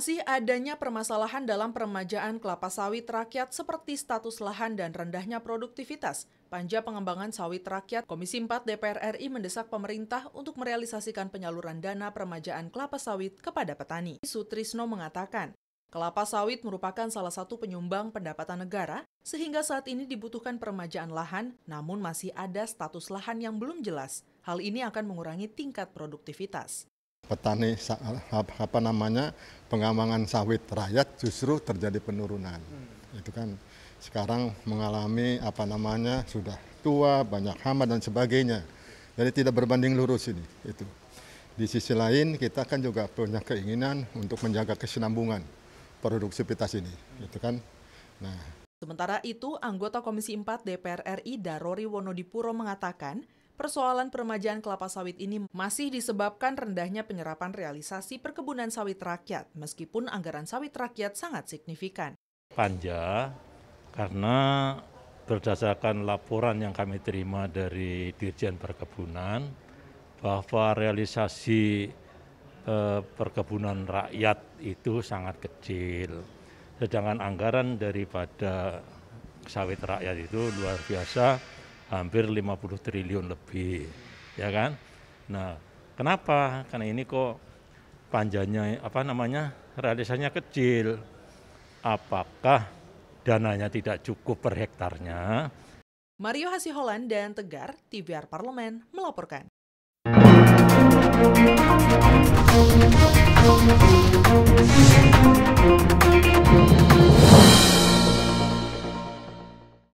Masih adanya permasalahan dalam peremajaan kelapa sawit rakyat seperti status lahan dan rendahnya produktivitas. Panja Pengembangan Sawit Rakyat Komisi 4 DPR RI mendesak pemerintah untuk merealisasikan penyaluran dana peremajaan kelapa sawit kepada petani. Sutrisno mengatakan, kelapa sawit merupakan salah satu penyumbang pendapatan negara, sehingga saat ini dibutuhkan peremajaan lahan, namun masih ada status lahan yang belum jelas. Hal ini akan mengurangi tingkat produktivitas petani apa namanya pengamangan sawit rakyat justru terjadi penurunan. Hmm. Itu kan sekarang mengalami apa namanya sudah tua, banyak hama dan sebagainya. Jadi tidak berbanding lurus ini itu. Di sisi lain kita kan juga punya keinginan untuk menjaga kesinambungan produktivitas ini, itu kan. Nah, sementara itu anggota Komisi 4 DPR RI Darori Wonodipuro mengatakan persoalan peremajaan kelapa sawit ini masih disebabkan rendahnya penyerapan realisasi perkebunan sawit rakyat, meskipun anggaran sawit rakyat sangat signifikan. Panja, karena berdasarkan laporan yang kami terima dari Dirjen Perkebunan, bahwa realisasi eh, perkebunan rakyat itu sangat kecil. Sedangkan anggaran daripada sawit rakyat itu luar biasa hampir 50 triliun lebih, ya kan? Nah, kenapa? Karena ini kok panjangnya apa namanya realisasinya kecil. Apakah dananya tidak cukup per hektarnya? Mario Hasiholan dan Tegar, TVR Parlemen melaporkan.